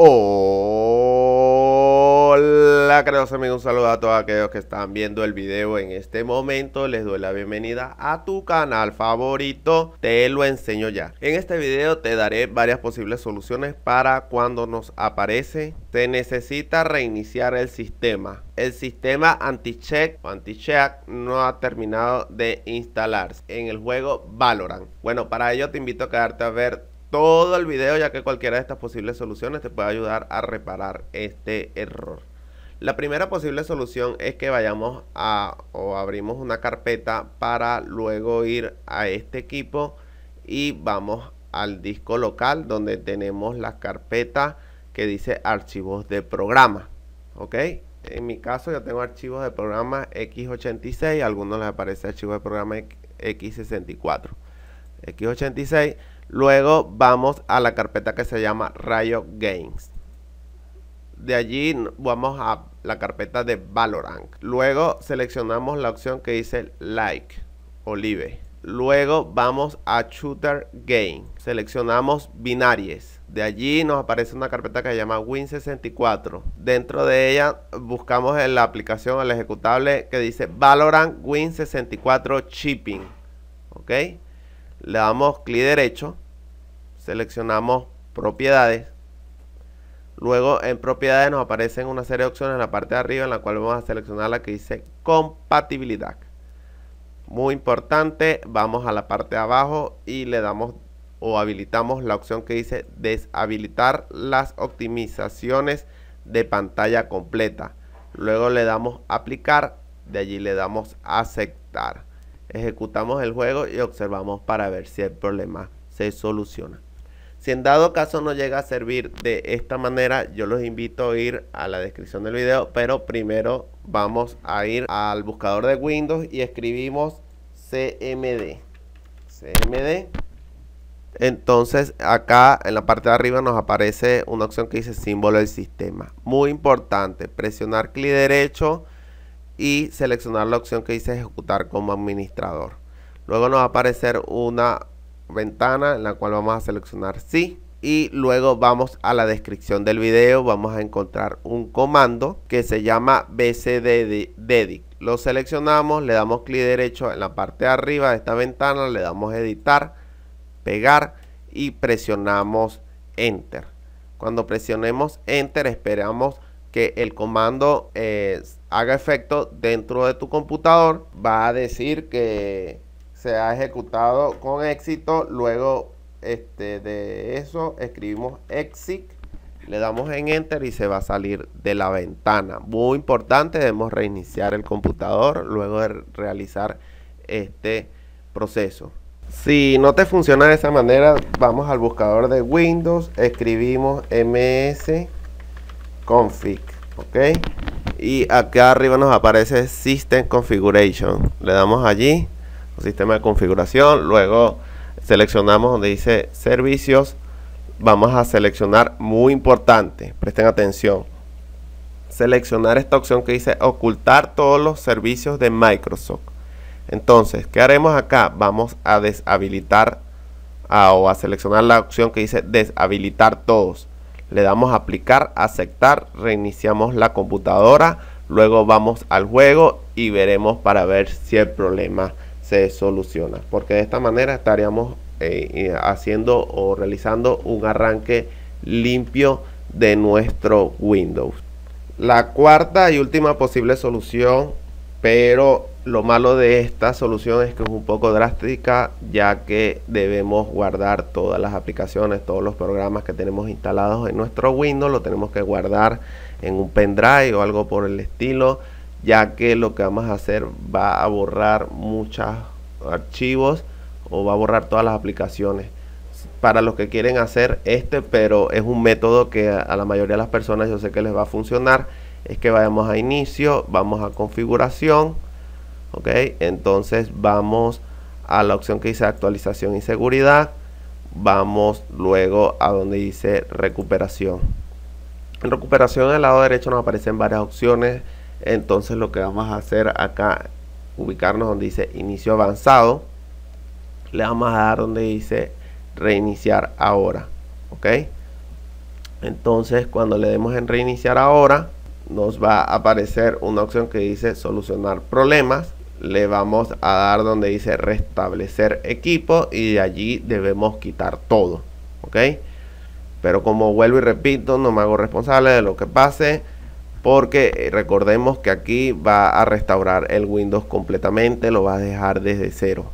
Hola queridos amigos, un saludo a todos aquellos que están viendo el video en este momento Les doy la bienvenida a tu canal favorito, te lo enseño ya En este video te daré varias posibles soluciones para cuando nos aparece Se necesita reiniciar el sistema el sistema anti-check anti-check no ha terminado de instalarse en el juego Valorant. Bueno, para ello te invito a quedarte a ver todo el video ya que cualquiera de estas posibles soluciones te puede ayudar a reparar este error. La primera posible solución es que vayamos a o abrimos una carpeta para luego ir a este equipo y vamos al disco local donde tenemos la carpeta que dice archivos de programa. ¿Ok? En mi caso yo tengo archivos de programa X86, algunos les aparece archivo de programa X64. X86 Luego vamos a la carpeta que se llama Rayo Games. De allí vamos a la carpeta de Valorant. Luego seleccionamos la opción que dice Like Olive. Luego vamos a Shooter Game. Seleccionamos binaries. De allí nos aparece una carpeta que se llama Win64. Dentro de ella buscamos en la aplicación, el ejecutable que dice Valorant Win64 Shipping. ¿Ok? le damos clic derecho, seleccionamos propiedades, luego en propiedades nos aparecen una serie de opciones en la parte de arriba en la cual vamos a seleccionar la que dice compatibilidad. Muy importante, vamos a la parte de abajo y le damos o habilitamos la opción que dice deshabilitar las optimizaciones de pantalla completa. Luego le damos aplicar, de allí le damos aceptar. Ejecutamos el juego y observamos para ver si el problema se soluciona. Si en dado caso no llega a servir de esta manera, yo los invito a ir a la descripción del video, pero primero vamos a ir al buscador de Windows y escribimos CMD. CMD. Entonces acá en la parte de arriba nos aparece una opción que dice símbolo del sistema. Muy importante, presionar clic derecho y seleccionar la opción que dice ejecutar como administrador. Luego nos va a aparecer una ventana en la cual vamos a seleccionar sí y luego vamos a la descripción del video, vamos a encontrar un comando que se llama bcdedit. Lo seleccionamos, le damos clic derecho en la parte de arriba de esta ventana, le damos editar, pegar y presionamos enter. Cuando presionemos enter esperamos que el comando eh, haga efecto dentro de tu computador, va a decir que se ha ejecutado con éxito. Luego este, de eso escribimos exit, le damos en enter y se va a salir de la ventana. Muy importante, debemos reiniciar el computador luego de realizar este proceso. Si no te funciona de esa manera, vamos al buscador de Windows, escribimos ms config, ¿ok? y acá arriba nos aparece System Configuration. Le damos allí, sistema de configuración, luego seleccionamos donde dice servicios, vamos a seleccionar, muy importante, presten atención, seleccionar esta opción que dice ocultar todos los servicios de Microsoft. Entonces, ¿qué haremos acá? Vamos a deshabilitar ah, o a seleccionar la opción que dice deshabilitar todos le damos a aplicar, aceptar, reiniciamos la computadora, luego vamos al juego y veremos para ver si el problema se soluciona. Porque de esta manera estaríamos eh, eh, haciendo o realizando un arranque limpio de nuestro Windows. La cuarta y última posible solución, pero lo malo de esta solución es que es un poco drástica ya que debemos guardar todas las aplicaciones, todos los programas que tenemos instalados en nuestro Windows, lo tenemos que guardar en un pendrive o algo por el estilo, ya que lo que vamos a hacer va a borrar muchos archivos o va a borrar todas las aplicaciones para los que quieren hacer este, pero es un método que a la mayoría de las personas yo sé que les va a funcionar. Es que vayamos a inicio, vamos a configuración, ok entonces vamos a la opción que dice actualización y seguridad vamos luego a donde dice recuperación en recuperación del lado derecho nos aparecen varias opciones entonces lo que vamos a hacer acá ubicarnos donde dice inicio avanzado le vamos a dar donde dice reiniciar ahora ok entonces cuando le demos en reiniciar ahora nos va a aparecer una opción que dice solucionar problemas le vamos a dar donde dice restablecer equipo y de allí debemos quitar todo ok pero como vuelvo y repito no me hago responsable de lo que pase porque recordemos que aquí va a restaurar el windows completamente lo va a dejar desde cero